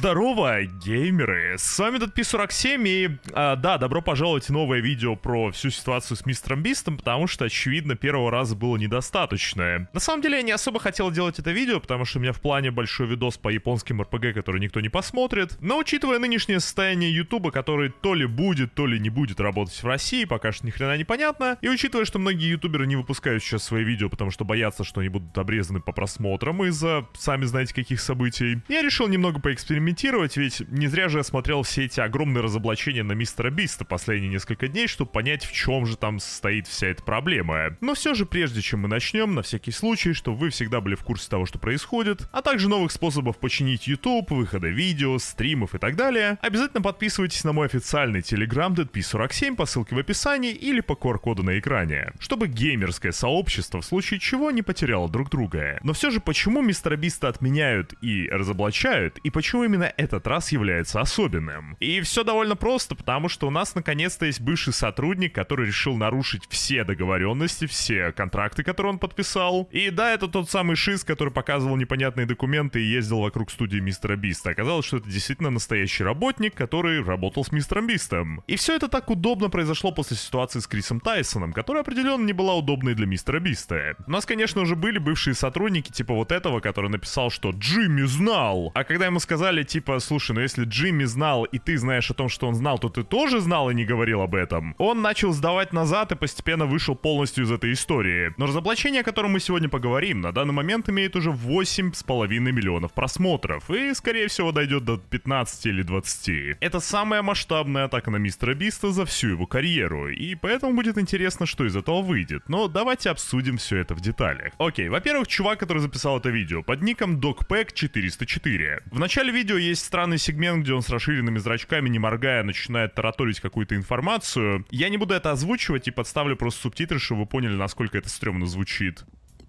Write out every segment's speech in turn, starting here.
Здорово, геймеры! С вами тут Пи47 и... А, да, добро пожаловать в новое видео про всю ситуацию с Мистером Бистом, потому что, очевидно, первого раза было недостаточно. На самом деле, я не особо хотел делать это видео, потому что у меня в плане большой видос по японским RPG, который никто не посмотрит. Но учитывая нынешнее состояние Ютуба, который то ли будет, то ли не будет работать в России, пока что ни хрена непонятно, и учитывая, что многие ютуберы не выпускают сейчас свои видео, потому что боятся, что они будут обрезаны по просмотрам из-за, сами знаете, каких событий, я решил немного поэкспериментировать прокомментировать, ведь не зря же я смотрел все эти огромные разоблачения на Мистера Биста последние несколько дней, чтобы понять, в чем же там состоит вся эта проблема. Но все же, прежде чем мы начнем, на всякий случай, чтобы вы всегда были в курсе того, что происходит, а также новых способов починить YouTube, выхода видео, стримов и так далее, обязательно подписывайтесь на мой официальный Telegram DP47 по ссылке в описании или по QR-коду на экране, чтобы геймерское сообщество в случае чего не потеряло друг друга. Но все же, почему Мистера Биста отменяют и разоблачают, и почему именно Именно этот раз является особенным. И все довольно просто, потому что у нас наконец-то есть бывший сотрудник, который решил нарушить все договоренности, все контракты, которые он подписал. И да, это тот самый Шиз, который показывал непонятные документы и ездил вокруг студии Мистера Биста. Оказалось, что это действительно настоящий работник, который работал с Мистером Бистом. И все это так удобно произошло после ситуации с Крисом Тайсоном, которая определенно не была удобной для Мистера Биста. У нас, конечно, уже были бывшие сотрудники, типа вот этого, который написал, что Джимми знал. А когда ему сказали, типа, слушай, ну если Джимми знал, и ты знаешь о том, что он знал, то ты тоже знал и не говорил об этом. Он начал сдавать назад и постепенно вышел полностью из этой истории. Но разоблачение, о котором мы сегодня поговорим, на данный момент имеет уже 8,5 миллионов просмотров, и, скорее всего, дойдет до 15 или 20. Это самая масштабная атака на мистера Биста за всю его карьеру, и поэтому будет интересно, что из этого выйдет. Но давайте обсудим все это в деталях. Окей, во-первых, чувак, который записал это видео, под ником DocPack404. В начале видео есть странный сегмент, где он с расширенными зрачками, не моргая, начинает тараторить какую-то информацию. Я не буду это озвучивать и подставлю просто субтитры, чтобы вы поняли, насколько это стрёмно звучит.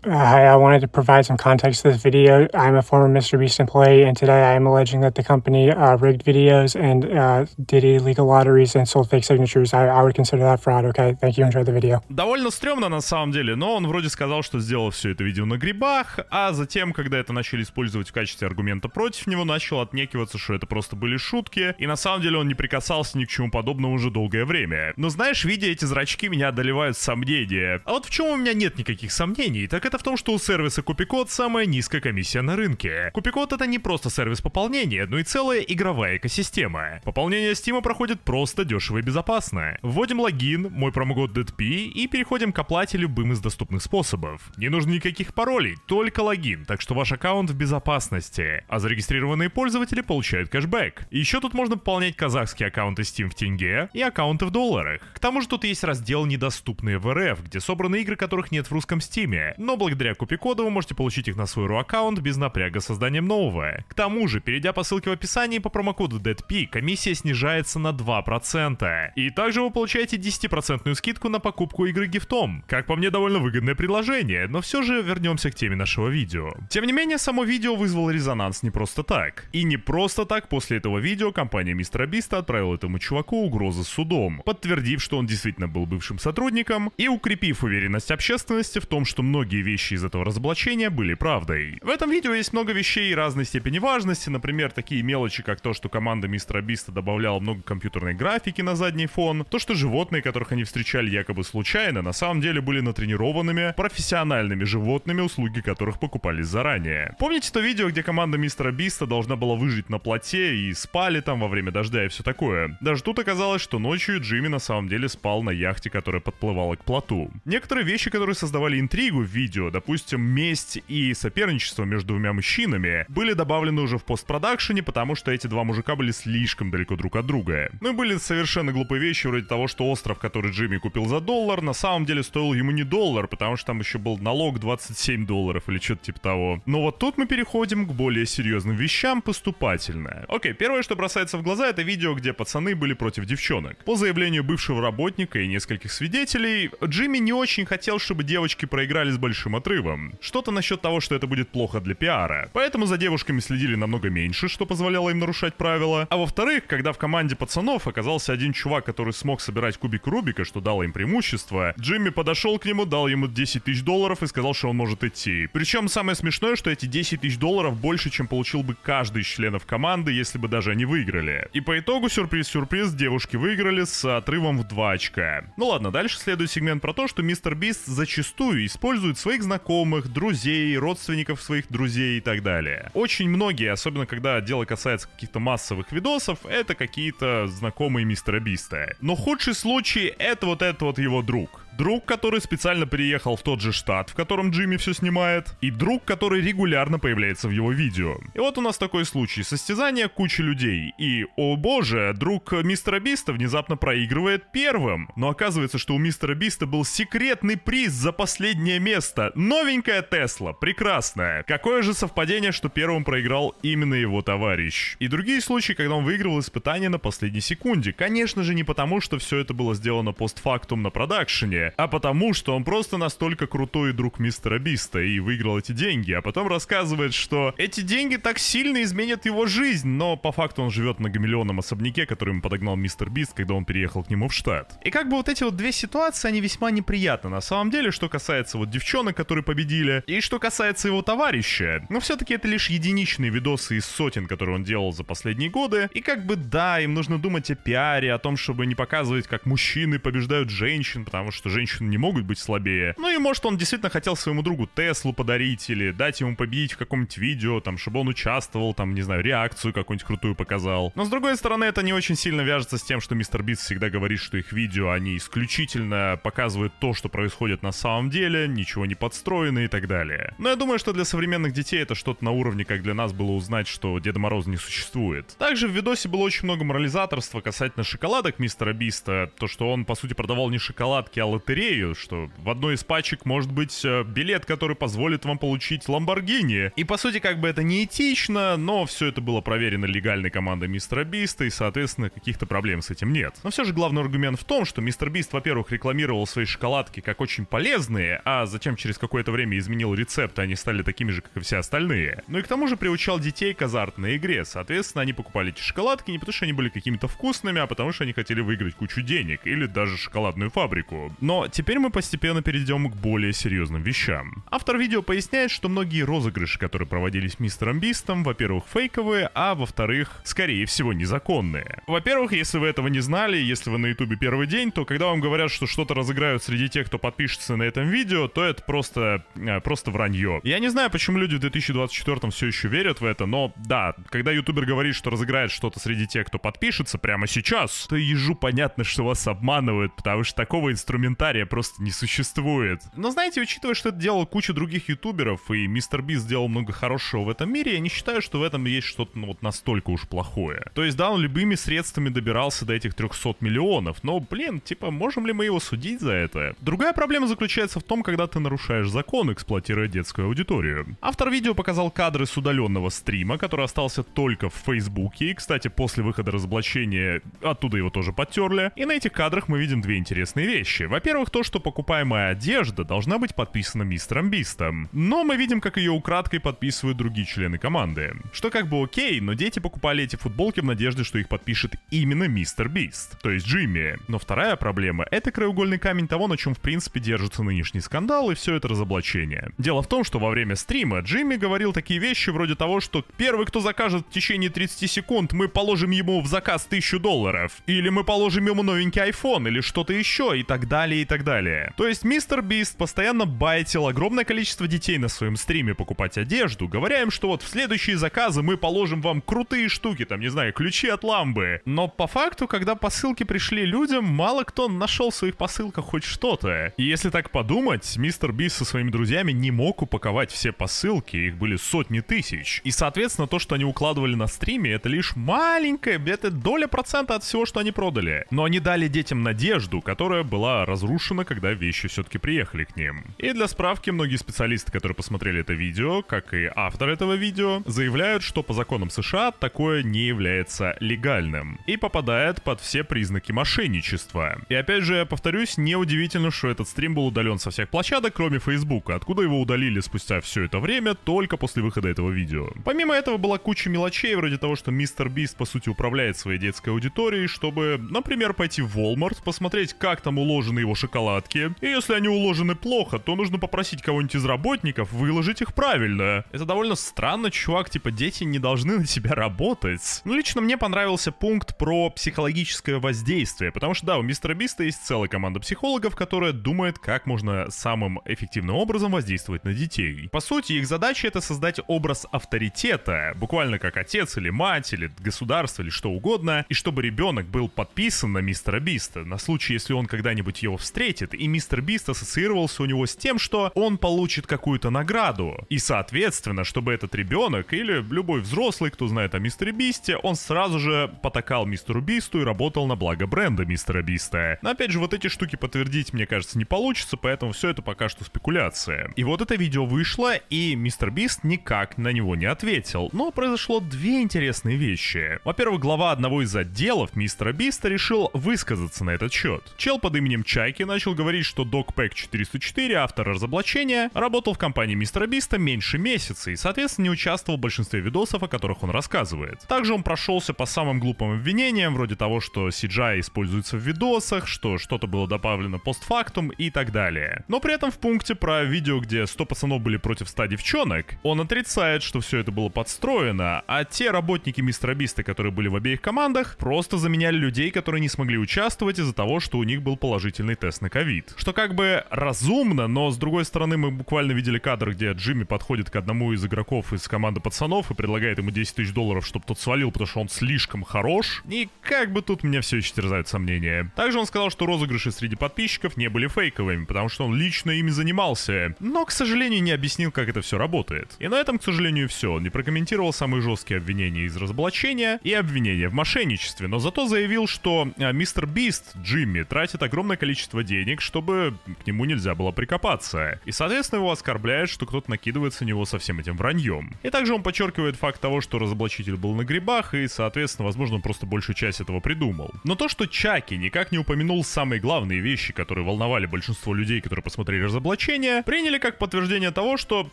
Hi, I wanted to provide some context to this video. I'm a former MrBeast employee, and today I am alleging that the company uh, rigged videos and uh, did illegal lotteries and sold fake signatures. I, I would consider that fraud, okay? Thank you, enjoy the video. Довольно стрёмно на самом деле, но он вроде сказал, что сделал все это видео на грибах, а затем, когда это начали использовать в качестве аргумента против него, начал отнекиваться, что это просто были шутки, и на самом деле он не прикасался ни к чему подобному уже долгое время. Но знаешь, видя эти зрачки, меня одолевают сомнения. А вот в чем у меня нет никаких сомнений, так это это в том, что у сервиса Купикод самая низкая комиссия на рынке. Купикод это не просто сервис пополнения, но и целая игровая экосистема. Пополнение Стима проходит просто, дешево и безопасно. Вводим логин, мой промокод DP и переходим к оплате любым из доступных способов. Не нужно никаких паролей, только логин, так что ваш аккаунт в безопасности. А зарегистрированные пользователи получают кэшбэк. еще тут можно пополнять казахские аккаунты Steam в тенге и аккаунты в долларах. К тому же тут есть раздел «Недоступные в РФ», где собраны игры, которых нет в русском Стиме. но благодаря купикоду вы можете получить их на свой ру аккаунт без напряга созданием нового. К тому же, перейдя по ссылке в описании по промокоду DEADP, комиссия снижается на 2%. И также вы получаете 10% скидку на покупку игры гифтом. Как по мне, довольно выгодное предложение, но все же вернемся к теме нашего видео. Тем не менее, само видео вызвало резонанс не просто так. И не просто так после этого видео компания Мистера Биста отправила этому чуваку угрозы судом, подтвердив, что он действительно был бывшим сотрудником и укрепив уверенность общественности в том, что многие вещи из этого разоблачения были правдой. В этом видео есть много вещей разной степени важности, например, такие мелочи, как то, что команда мистера Биста добавляла много компьютерной графики на задний фон, то, что животные, которых они встречали якобы случайно, на самом деле были натренированными, профессиональными животными, услуги которых покупались заранее. Помните то видео, где команда мистера Биста должна была выжить на плоте и спали там во время дождя и все такое? Даже тут оказалось, что ночью Джимми на самом деле спал на яхте, которая подплывала к плоту. Некоторые вещи, которые создавали интригу в видео, частью, допустим, месть и соперничество между двумя мужчинами, были добавлены уже в постпродакшене, потому что эти два мужика были слишком далеко друг от друга. Ну и были совершенно глупые вещи, вроде того, что остров, который Джимми купил за доллар, на самом деле стоил ему не доллар, потому что там еще был налог 27 долларов или что-то типа того. Но вот тут мы переходим к более серьезным вещам поступательно. Окей, первое, что бросается в глаза, это видео, где пацаны были против девчонок. По заявлению бывшего работника и нескольких свидетелей, Джимми не очень хотел, чтобы девочки проиграли с большим большим отрывом. Что-то насчет того, что это будет плохо для пиара. Поэтому за девушками следили намного меньше, что позволяло им нарушать правила. А во-вторых, когда в команде пацанов оказался один чувак, который смог собирать кубик Рубика, что дало им преимущество, Джимми подошел к нему, дал ему 10 тысяч долларов и сказал, что он может идти. Причем самое смешное, что эти 10 тысяч долларов больше, чем получил бы каждый из членов команды, если бы даже они выиграли. И по итогу, сюрприз-сюрприз, девушки выиграли с отрывом в 2 очка. Ну ладно, дальше следует сегмент про то, что Мистер Бист зачастую использует своих своих знакомых, друзей, родственников своих друзей и так далее. Очень многие, особенно когда дело касается каких-то массовых видосов, это какие-то знакомые мистера Биста. Но худший случай — это вот этот вот его друг друг, который специально переехал в тот же штат, в котором Джимми все снимает, и друг, который регулярно появляется в его видео. И вот у нас такой случай. Состязание кучи людей. И, о боже, друг Мистера Биста внезапно проигрывает первым. Но оказывается, что у Мистера Биста был секретный приз за последнее место. Новенькая Тесла. Прекрасная. Какое же совпадение, что первым проиграл именно его товарищ. И другие случаи, когда он выигрывал испытания на последней секунде. Конечно же, не потому, что все это было сделано постфактум на продакшене, решение, а потому, что он просто настолько крутой друг мистера Биста и выиграл эти деньги, а потом рассказывает, что эти деньги так сильно изменят его жизнь, но по факту он живет на многомиллионном особняке, который ему подогнал мистер Бист, когда он переехал к нему в штат. И как бы вот эти вот две ситуации, они весьма неприятны на самом деле, что касается вот девчонок, которые победили, и что касается его товарища. Но ну, все-таки это лишь единичные видосы из сотен, которые он делал за последние годы, и как бы да, им нужно думать о пиаре, о том, чтобы не показывать, как мужчины побеждают женщин, потому что женщины не могут быть слабее. Ну и может он действительно хотел своему другу Теслу подарить или дать ему победить в каком-нибудь видео, там, чтобы он участвовал, там, не знаю, реакцию какую-нибудь крутую показал. Но с другой стороны, это не очень сильно вяжется с тем, что мистер Битс всегда говорит, что их видео, они исключительно показывают то, что происходит на самом деле, ничего не подстроено и так далее. Но я думаю, что для современных детей это что-то на уровне, как для нас было узнать, что Деда Мороза не существует. Также в видосе было очень много морализаторства касательно шоколадок мистера Биста, то, что он, по сути, продавал не шоколадки, а лотерею, что в одной из пачек может быть э, билет, который позволит вам получить Ламборгини. И по сути как бы это неэтично, но все это было проверено легальной командой Мистера Биста, и соответственно каких-то проблем с этим нет. Но все же главный аргумент в том, что Мистер Бист, во-первых, рекламировал свои шоколадки как очень полезные, а затем через какое-то время изменил рецепт, и они стали такими же, как и все остальные. Ну и к тому же приучал детей к азартной игре, соответственно они покупали эти шоколадки не потому, что они были какими-то вкусными, а потому что они хотели выиграть кучу денег или даже шоколадную фабрику. Но но теперь мы постепенно перейдем к более серьезным вещам. Автор видео поясняет, что многие розыгрыши, которые проводились мистером Бистом, во-первых, фейковые, а во-вторых, скорее всего, незаконные. Во-первых, если вы этого не знали, если вы на ютубе первый день, то когда вам говорят, что что-то разыграют среди тех, кто подпишется на этом видео, то это просто, э, просто вранье. Я не знаю, почему люди в 2024 все еще верят в это, но да, когда ютубер говорит, что разыграет что-то среди тех, кто подпишется прямо сейчас, то ежу понятно, что вас обманывают, потому что такого инструмента комментария просто не существует. Но знаете, учитывая, что это делал куча других ютуберов, и Мистер Бист сделал много хорошего в этом мире, я не считаю, что в этом есть что-то ну, вот настолько уж плохое. То есть, да, он любыми средствами добирался до этих 300 миллионов, но, блин, типа, можем ли мы его судить за это? Другая проблема заключается в том, когда ты нарушаешь закон, эксплуатируя детскую аудиторию. Автор видео показал кадры с удаленного стрима, который остался только в Фейсбуке, и, кстати, после выхода разоблачения оттуда его тоже подтерли. И на этих кадрах мы видим две интересные вещи. Во-первых, во-первых, то, что покупаемая одежда должна быть подписана мистером Бистом. Но мы видим, как ее украдкой подписывают другие члены команды. Что как бы окей, но дети покупали эти футболки в надежде, что их подпишет именно мистер Бист, то есть Джимми. Но вторая проблема — это краеугольный камень того, на чем в принципе держится нынешний скандал и все это разоблачение. Дело в том, что во время стрима Джимми говорил такие вещи вроде того, что первый, кто закажет в течение 30 секунд, мы положим ему в заказ 1000 долларов. Или мы положим ему новенький iPhone, или что-то еще, и так далее, и так далее. То есть мистер Бист постоянно байтил огромное количество детей на своем стриме покупать одежду, говоря им, что вот в следующие заказы мы положим вам крутые штуки, там, не знаю, ключи от ламбы. Но по факту, когда посылки пришли людям, мало кто нашел в своих посылках хоть что-то. И если так подумать, мистер Бист со своими друзьями не мог упаковать все посылки, их были сотни тысяч. И, соответственно, то, что они укладывали на стриме, это лишь маленькая, это доля процента от всего, что они продали. Но они дали детям надежду, которая была разрушена разрушена, когда вещи все-таки приехали к ним. И для справки, многие специалисты, которые посмотрели это видео, как и автор этого видео, заявляют, что по законам США такое не является легальным и попадает под все признаки мошенничества. И опять же, я повторюсь, неудивительно, что этот стрим был удален со всех площадок, кроме Фейсбука, откуда его удалили спустя все это время, только после выхода этого видео. Помимо этого была куча мелочей, вроде того, что Мистер Бист по сути управляет своей детской аудиторией, чтобы, например, пойти в Walmart, посмотреть, как там уложены его его шоколадки. И если они уложены плохо, то нужно попросить кого-нибудь из работников выложить их правильно. Это довольно странно, чувак, типа дети не должны на тебя работать. Но ну, лично мне понравился пункт про психологическое воздействие, потому что да, у Мистера Биста есть целая команда психологов, которая думает, как можно самым эффективным образом воздействовать на детей. По сути, их задача это создать образ авторитета, буквально как отец или мать, или государство, или что угодно, и чтобы ребенок был подписан на Мистера Биста, на случай, если он когда-нибудь его встретит. И Мистер Бист ассоциировался у него с тем, что он получит какую-то награду. И, соответственно, чтобы этот ребенок или любой взрослый, кто знает о Мистере Бисте, он сразу же потакал Мистеру Бисту и работал на благо бренда Мистера Биста. Но, опять же, вот эти штуки подтвердить, мне кажется, не получится, поэтому все это пока что спекуляция. И вот это видео вышло, и Мистер Бист никак на него не ответил. Но произошло две интересные вещи. Во-первых, глава одного из отделов Мистера Биста решил высказаться на этот счет. Чел под именем Чай Сайки начал говорить, что DocPack 404, автор разоблачения, работал в компании Мистера Биста меньше месяца и, соответственно, не участвовал в большинстве видосов, о которых он рассказывает. Также он прошелся по самым глупым обвинениям, вроде того, что CGI используется в видосах, что что-то было добавлено постфактум и так далее. Но при этом в пункте про видео, где 100 пацанов были против 100 девчонок, он отрицает, что все это было подстроено, а те работники Мистера Биста, которые были в обеих командах, просто заменяли людей, которые не смогли участвовать из-за того, что у них был положительный тест на ковид. Что как бы разумно, но с другой стороны мы буквально видели кадр, где Джимми подходит к одному из игроков из команды пацанов и предлагает ему 10 тысяч долларов, чтобы тот свалил, потому что он слишком хорош. И как бы тут меня все еще терзают сомнения. Также он сказал, что розыгрыши среди подписчиков не были фейковыми, потому что он лично ими занимался. Но, к сожалению, не объяснил, как это все работает. И на этом, к сожалению, все. Он не прокомментировал самые жесткие обвинения из разоблачения и обвинения в мошенничестве, но зато заявил, что а, мистер Бист Джимми тратит огромное количество количество денег, чтобы к нему нельзя было прикопаться. И, соответственно, его оскорбляет, что кто-то накидывается на него со всем этим враньем. И также он подчеркивает факт того, что разоблачитель был на грибах, и, соответственно, возможно, он просто большую часть этого придумал. Но то, что Чаки никак не упомянул самые главные вещи, которые волновали большинство людей, которые посмотрели разоблачение, приняли как подтверждение того, что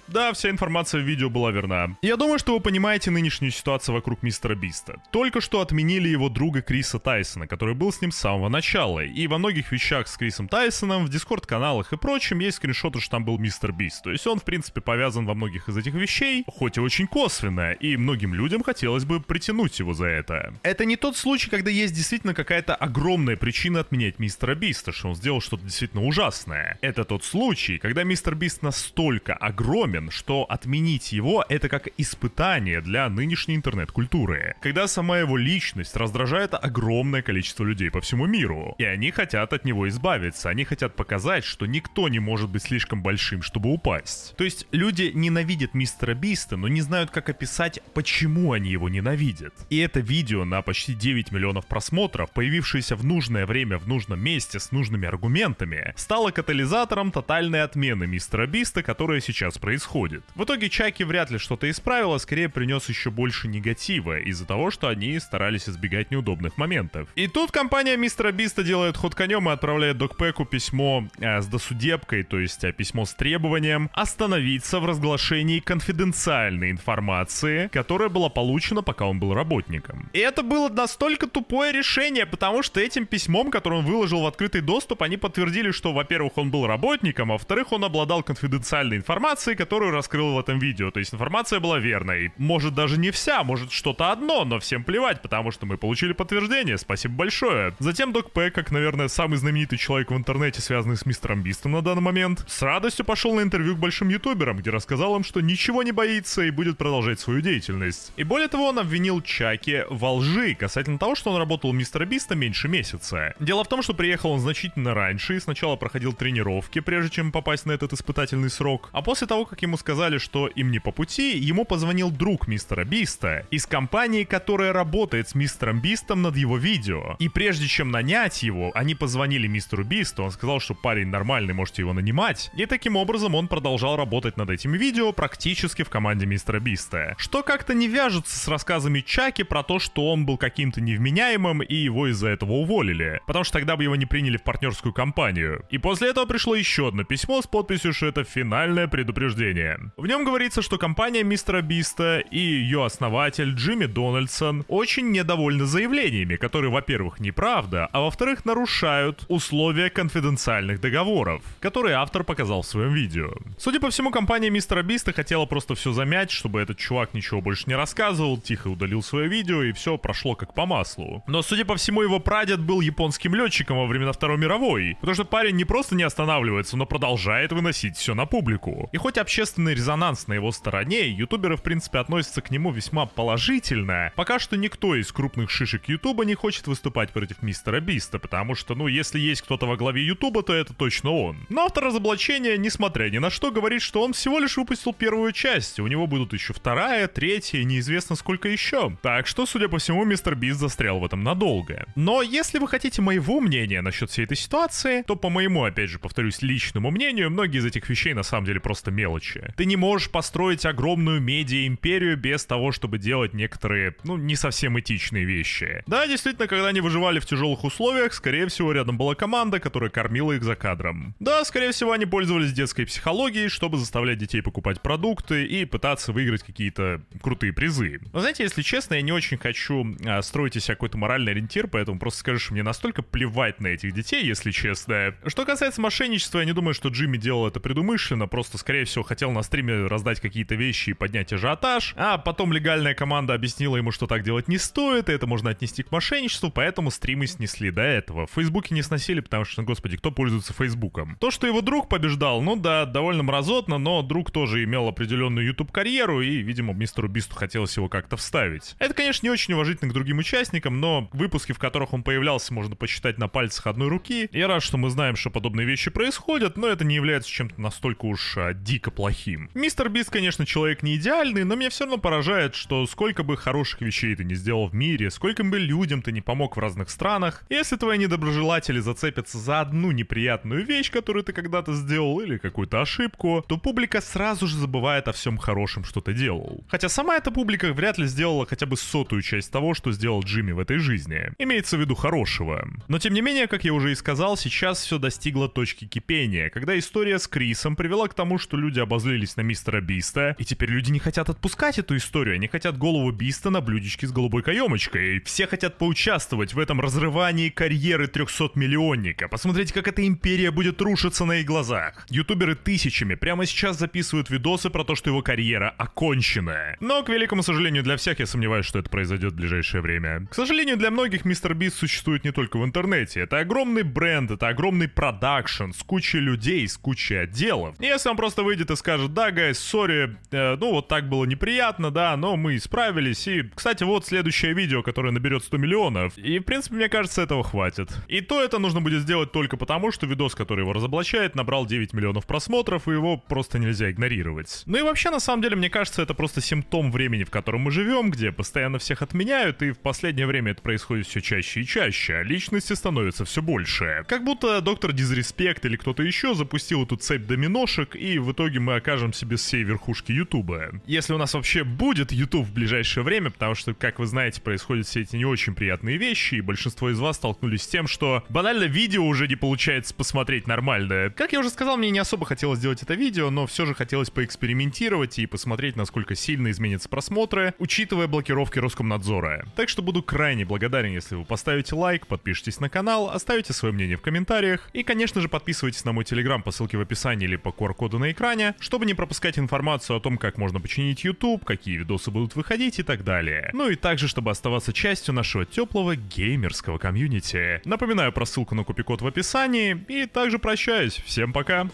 да, вся информация в видео была верна. Я думаю, что вы понимаете нынешнюю ситуацию вокруг мистера Биста. Только что отменили его друга Криса Тайсона, который был с ним с самого начала, и во многих вещах с Крисом Крисом Тайсоном, в дискорд-каналах и прочем есть скриншоты, что там был Мистер Бист. То есть он, в принципе, повязан во многих из этих вещей, хоть и очень косвенно, и многим людям хотелось бы притянуть его за это. Это не тот случай, когда есть действительно какая-то огромная причина отменять Мистера Биста, что он сделал что-то действительно ужасное. Это тот случай, когда Мистер Бист настолько огромен, что отменить его — это как испытание для нынешней интернет-культуры. Когда сама его личность раздражает огромное количество людей по всему миру, и они хотят от него избавиться нравится. Они хотят показать, что никто не может быть слишком большим, чтобы упасть. То есть люди ненавидят мистера Биста, но не знают, как описать, почему они его ненавидят. И это видео на почти 9 миллионов просмотров, появившееся в нужное время в нужном месте с нужными аргументами, стало катализатором тотальной отмены мистера Биста, которая сейчас происходит. В итоге Чаки вряд ли что-то исправил, а скорее принес еще больше негатива из-за того, что они старались избегать неудобных моментов. И тут компания мистера Биста делает ход конем и отправляет доктора к ПЭКу письмо э, с досудебкой, то есть э, письмо с требованием остановиться в разглашении конфиденциальной информации, которая была получена, пока он был работником. И это было настолько тупое решение, потому что этим письмом, которое он выложил в открытый доступ, они подтвердили, что, во-первых, он был работником, а во-вторых, он обладал конфиденциальной информацией, которую раскрыл в этом видео. То есть информация была верной. Может, даже не вся, может, что-то одно, но всем плевать, потому что мы получили подтверждение. Спасибо большое. Затем Док П, как, наверное, самый знаменитый человек человек в интернете, связанный с мистером Бистом на данный момент, с радостью пошел на интервью к большим ютуберам, где рассказал им, что ничего не боится и будет продолжать свою деятельность. И более того, он обвинил Чаки во лжи касательно того, что он работал у мистера Биста меньше месяца. Дело в том, что приехал он значительно раньше и сначала проходил тренировки, прежде чем попасть на этот испытательный срок. А после того, как ему сказали, что им не по пути, ему позвонил друг мистера Биста из компании, которая работает с мистером Бистом над его видео. И прежде чем нанять его, они позвонили мистеру трубиста, он сказал, что парень нормальный, можете его нанимать. И таким образом он продолжал работать над этим видео практически в команде мистера Биста. Что как-то не вяжется с рассказами Чаки про то, что он был каким-то невменяемым и его из-за этого уволили. Потому что тогда бы его не приняли в партнерскую компанию. И после этого пришло еще одно письмо с подписью, что это финальное предупреждение. В нем говорится, что компания мистера Биста и ее основатель Джимми Дональдсон очень недовольны заявлениями, которые, во-первых, неправда, а во-вторых, нарушают условия условия конфиденциальных договоров, которые автор показал в своем видео. Судя по всему, компания Мистера Биста хотела просто все замять, чтобы этот чувак ничего больше не рассказывал, тихо удалил свое видео и все прошло как по маслу. Но, судя по всему, его прадед был японским летчиком во времена Второй мировой, потому что парень не просто не останавливается, но продолжает выносить все на публику. И хоть общественный резонанс на его стороне, ютуберы в принципе относятся к нему весьма положительно, пока что никто из крупных шишек ютуба не хочет выступать против Мистера Биста, потому что, ну, если есть кто кто-то во главе Ютуба, то это точно он. Но автор разоблачения, несмотря ни на что, говорит, что он всего лишь выпустил первую часть, у него будут еще вторая, третья, неизвестно сколько еще. Так что, судя по всему, мистер Бист застрял в этом надолго. Но если вы хотите моего мнения насчет всей этой ситуации, то по моему, опять же, повторюсь, личному мнению, многие из этих вещей на самом деле просто мелочи. Ты не можешь построить огромную медиа-империю без того, чтобы делать некоторые, ну, не совсем этичные вещи. Да, действительно, когда они выживали в тяжелых условиях, скорее всего, рядом была команда, команда, которая кормила их за кадром. Да, скорее всего, они пользовались детской психологией, чтобы заставлять детей покупать продукты и пытаться выиграть какие-то крутые призы. Но знаете, если честно, я не очень хочу а, строить из себя какой-то моральный ориентир, поэтому просто скажешь мне настолько плевать на этих детей, если честно. Что касается мошенничества, я не думаю, что Джимми делал это предумышленно, просто, скорее всего, хотел на стриме раздать какие-то вещи и поднять ажиотаж, а потом легальная команда объяснила ему, что так делать не стоит, и это можно отнести к мошенничеству, поэтому стримы снесли до этого. В Фейсбуке не сносили, потому потому что, господи, кто пользуется Фейсбуком? То, что его друг побеждал, ну да, довольно мразотно, но друг тоже имел определенную YouTube-карьеру, и, видимо, мистеру Бисту хотелось его как-то вставить. Это, конечно, не очень уважительно к другим участникам, но выпуски, в которых он появлялся, можно посчитать на пальцах одной руки. Я рад, что мы знаем, что подобные вещи происходят, но это не является чем-то настолько уж а, дико плохим. Мистер Бист, конечно, человек не идеальный, но меня все равно поражает, что сколько бы хороших вещей ты не сделал в мире, сколько бы людям ты не помог в разных странах, если твои недоброжелатели зацепят порядятся за одну неприятную вещь, которую ты когда-то сделал, или какую-то ошибку, то публика сразу же забывает о всем хорошем, что ты делал. Хотя сама эта публика вряд ли сделала хотя бы сотую часть того, что сделал Джимми в этой жизни. Имеется в виду хорошего. Но тем не менее, как я уже и сказал, сейчас все достигло точки кипения, когда история с Крисом привела к тому, что люди обозлились на мистера Биста, и теперь люди не хотят отпускать эту историю, они хотят голову Биста на блюдечке с голубой каемочкой. Все хотят поучаствовать в этом разрывании карьеры 300 миллионник Африка, посмотреть, как эта империя будет рушиться на их глазах. Ютуберы тысячами прямо сейчас записывают видосы про то, что его карьера окончена. Но, к великому сожалению для всех, я сомневаюсь, что это произойдет в ближайшее время. К сожалению, для многих Мистер Бист существует не только в интернете. Это огромный бренд, это огромный продакшн с кучей людей, с кучей отделов. И если он просто выйдет и скажет, да, гайс, сори, э, ну вот так было неприятно, да, но мы исправились. И, кстати, вот следующее видео, которое наберет 100 миллионов. И, в принципе, мне кажется, этого хватит. И то это нужно будет сделать только потому, что видос, который его разоблачает, набрал 9 миллионов просмотров, и его просто нельзя игнорировать. Ну и вообще, на самом деле, мне кажется, это просто симптом времени, в котором мы живем, где постоянно всех отменяют, и в последнее время это происходит все чаще и чаще, а личности становится все больше. Как будто доктор Дизреспект или кто-то еще запустил эту цепь доминошек, и в итоге мы окажемся без всей верхушки Ютуба. Если у нас вообще будет Ютуб в ближайшее время, потому что, как вы знаете, происходят все эти не очень приятные вещи, и большинство из вас столкнулись с тем, что банально видео видео уже не получается посмотреть нормальное. Как я уже сказал, мне не особо хотелось сделать это видео, но все же хотелось поэкспериментировать и посмотреть, насколько сильно изменятся просмотры, учитывая блокировки Роскомнадзора. Так что буду крайне благодарен, если вы поставите лайк, подпишитесь на канал, оставите свое мнение в комментариях и, конечно же, подписывайтесь на мой телеграм по ссылке в описании или по QR-коду на экране, чтобы не пропускать информацию о том, как можно починить YouTube, какие видосы будут выходить и так далее. Ну и также, чтобы оставаться частью нашего теплого геймерского комьюнити. Напоминаю про ссылку на купе Копикот в описании. И также прощаюсь. Всем пока!